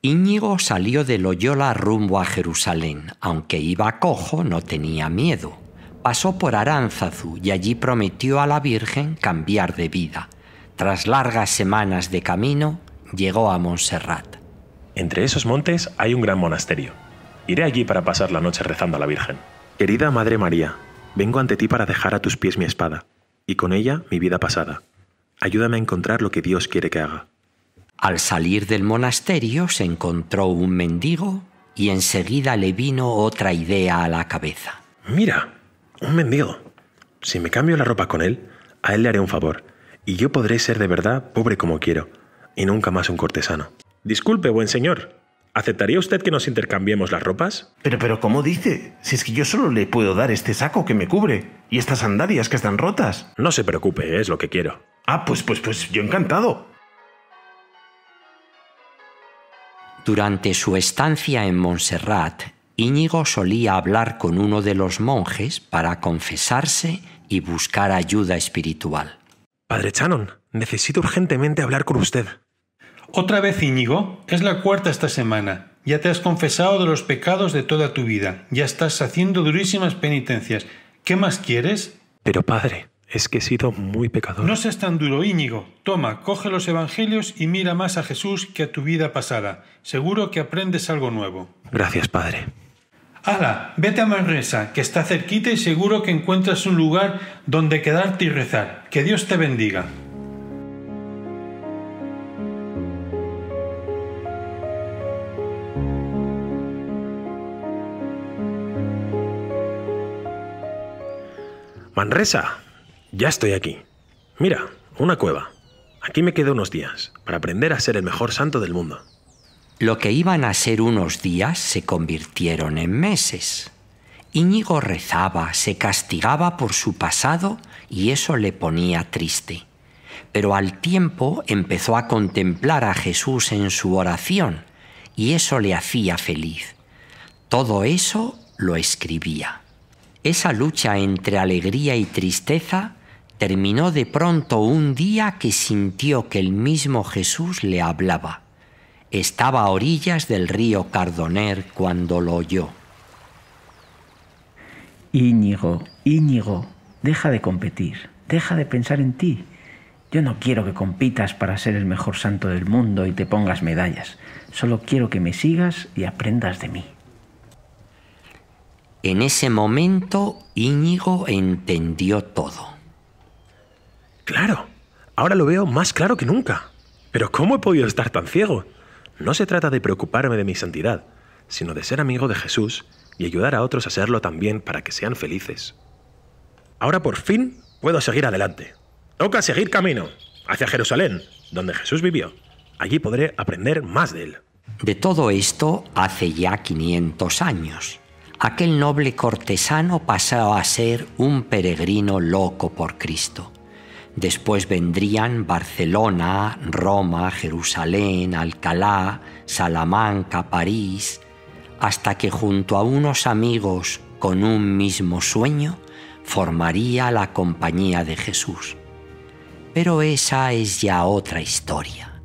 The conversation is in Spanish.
Íñigo salió de Loyola rumbo a Jerusalén. Aunque iba cojo, no tenía miedo. Pasó por Aránzazu y allí prometió a la Virgen cambiar de vida. Tras largas semanas de camino, llegó a Montserrat. Entre esos montes hay un gran monasterio. Iré allí para pasar la noche rezando a la Virgen. Querida Madre María, vengo ante ti para dejar a tus pies mi espada, y con ella mi vida pasada. Ayúdame a encontrar lo que Dios quiere que haga. Al salir del monasterio se encontró un mendigo y enseguida le vino otra idea a la cabeza. Mira, un mendigo. Si me cambio la ropa con él, a él le haré un favor, y yo podré ser de verdad pobre como quiero, y nunca más un cortesano. Disculpe, buen señor. ¿Aceptaría usted que nos intercambiemos las ropas? Pero, pero, ¿cómo dice? Si es que yo solo le puedo dar este saco que me cubre y estas sandalias que están rotas. No se preocupe, es lo que quiero. Ah, pues, pues, pues, yo encantado. Durante su estancia en Montserrat, Íñigo solía hablar con uno de los monjes para confesarse y buscar ayuda espiritual. Padre Chanon, necesito urgentemente hablar con usted. Otra vez, Íñigo, es la cuarta esta semana. Ya te has confesado de los pecados de toda tu vida. Ya estás haciendo durísimas penitencias. ¿Qué más quieres? Pero, padre, es que he sido muy pecador. No seas tan duro, Íñigo. Toma, coge los evangelios y mira más a Jesús que a tu vida pasada. Seguro que aprendes algo nuevo. Gracias, padre. Hala, vete a Manresa, que está cerquita y seguro que encuentras un lugar donde quedarte y rezar. Que Dios te bendiga. Manresa, ya estoy aquí. Mira, una cueva. Aquí me quedo unos días, para aprender a ser el mejor santo del mundo. Lo que iban a ser unos días se convirtieron en meses. Íñigo rezaba, se castigaba por su pasado y eso le ponía triste. Pero al tiempo empezó a contemplar a Jesús en su oración y eso le hacía feliz. Todo eso lo escribía. Esa lucha entre alegría y tristeza terminó de pronto un día que sintió que el mismo Jesús le hablaba. Estaba a orillas del río Cardoner cuando lo oyó. Íñigo, Íñigo, deja de competir, deja de pensar en ti. Yo no quiero que compitas para ser el mejor santo del mundo y te pongas medallas. Solo quiero que me sigas y aprendas de mí. En ese momento Íñigo entendió todo. Ahora lo veo más claro que nunca. Pero ¿cómo he podido estar tan ciego? No se trata de preocuparme de mi santidad, sino de ser amigo de Jesús y ayudar a otros a serlo también para que sean felices. Ahora por fin puedo seguir adelante. Toca seguir camino hacia Jerusalén, donde Jesús vivió. Allí podré aprender más de él. De todo esto hace ya 500 años. Aquel noble cortesano pasó a ser un peregrino loco por Cristo Después vendrían Barcelona, Roma, Jerusalén, Alcalá, Salamanca, París, hasta que junto a unos amigos con un mismo sueño formaría la compañía de Jesús. Pero esa es ya otra historia.